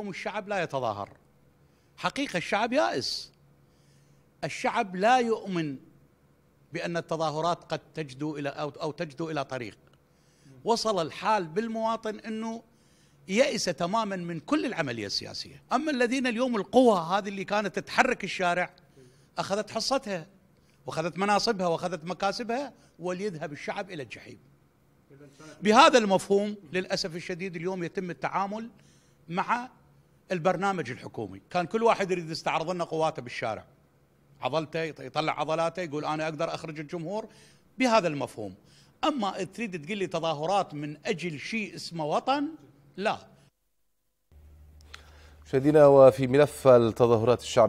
الشعب لا يتظاهر حقيقة الشعب يائس الشعب لا يؤمن بأن التظاهرات قد تجدو إلى أو, أو تجدو إلى طريق وصل الحال بالمواطن أنه يئس تماما من كل العملية السياسية أما الذين اليوم القوى هذه اللي كانت تتحرك الشارع أخذت حصتها وأخذت مناصبها وأخذت مكاسبها وليذهب الشعب إلى الجحيم بهذا المفهوم للأسف الشديد اليوم يتم التعامل مع البرنامج الحكومي كان كل واحد يريد يستعرض لنا قواته بالشارع عضلته يطلع عضلاته يقول انا اقدر اخرج الجمهور بهذا المفهوم اما تريد تقول لي تظاهرات من اجل شيء اسمه وطن لا مشاهدينا وفي ملف التظاهرات الشعب